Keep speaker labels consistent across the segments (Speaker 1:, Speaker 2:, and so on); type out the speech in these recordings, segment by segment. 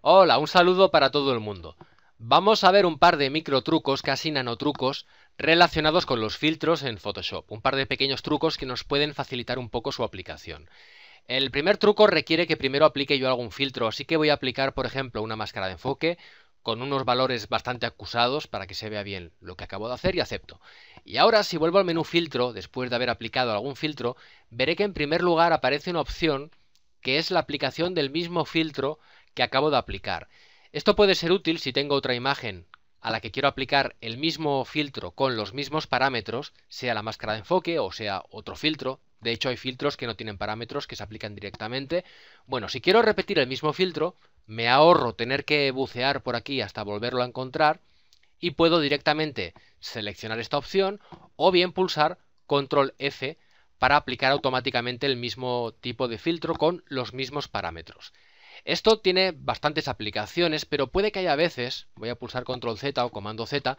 Speaker 1: Hola, un saludo para todo el mundo. Vamos a ver un par de micro trucos, casi nanotrucos, relacionados con los filtros en Photoshop. Un par de pequeños trucos que nos pueden facilitar un poco su aplicación. El primer truco requiere que primero aplique yo algún filtro, así que voy a aplicar, por ejemplo, una máscara de enfoque con unos valores bastante acusados para que se vea bien lo que acabo de hacer y acepto. Y ahora si vuelvo al menú filtro, después de haber aplicado algún filtro, veré que en primer lugar aparece una opción que es la aplicación del mismo filtro que acabo de aplicar. Esto puede ser útil si tengo otra imagen a la que quiero aplicar el mismo filtro con los mismos parámetros, sea la máscara de enfoque o sea otro filtro. De hecho, hay filtros que no tienen parámetros, que se aplican directamente. Bueno, si quiero repetir el mismo filtro, me ahorro tener que bucear por aquí hasta volverlo a encontrar y puedo directamente seleccionar esta opción o bien pulsar control F para aplicar automáticamente el mismo tipo de filtro con los mismos parámetros. Esto tiene bastantes aplicaciones, pero puede que haya veces, voy a pulsar control Z o comando Z,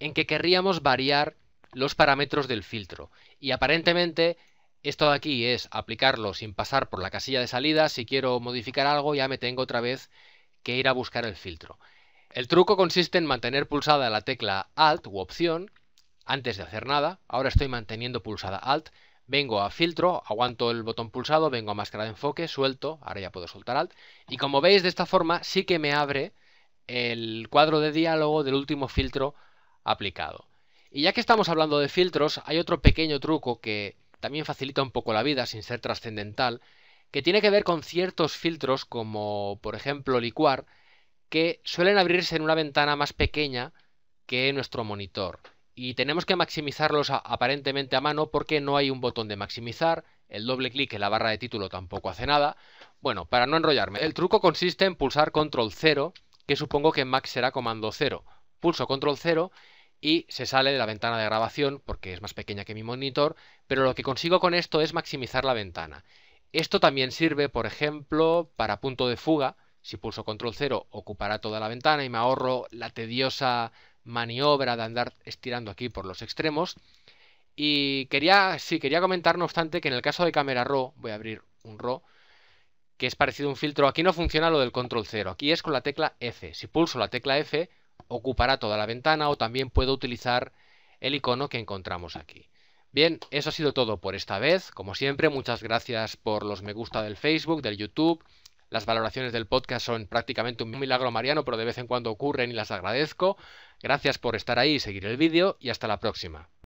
Speaker 1: en que querríamos variar los parámetros del filtro. Y aparentemente esto de aquí es aplicarlo sin pasar por la casilla de salida. Si quiero modificar algo ya me tengo otra vez que ir a buscar el filtro. El truco consiste en mantener pulsada la tecla Alt u opción antes de hacer nada. Ahora estoy manteniendo pulsada Alt Vengo a filtro, aguanto el botón pulsado, vengo a máscara de enfoque, suelto, ahora ya puedo soltar alt. Y como veis de esta forma sí que me abre el cuadro de diálogo del último filtro aplicado. Y ya que estamos hablando de filtros, hay otro pequeño truco que también facilita un poco la vida sin ser trascendental, que tiene que ver con ciertos filtros como por ejemplo licuar, que suelen abrirse en una ventana más pequeña que nuestro monitor y tenemos que maximizarlos aparentemente a mano porque no hay un botón de maximizar, el doble clic en la barra de título tampoco hace nada. Bueno, para no enrollarme, el truco consiste en pulsar control 0, que supongo que en Mac será comando 0. Pulso control 0 y se sale de la ventana de grabación porque es más pequeña que mi monitor, pero lo que consigo con esto es maximizar la ventana. Esto también sirve, por ejemplo, para punto de fuga. Si pulso control 0 ocupará toda la ventana y me ahorro la tediosa maniobra de andar estirando aquí por los extremos. Y quería, sí, quería comentar, no obstante, que en el caso de cámara RAW, voy a abrir un RAW, que es parecido a un filtro, aquí no funciona lo del control 0, aquí es con la tecla F. Si pulso la tecla F, ocupará toda la ventana o también puedo utilizar el icono que encontramos aquí. Bien, eso ha sido todo por esta vez. Como siempre, muchas gracias por los me gusta del Facebook, del YouTube, las valoraciones del podcast son prácticamente un milagro mariano, pero de vez en cuando ocurren y las agradezco. Gracias por estar ahí y seguir el vídeo y hasta la próxima.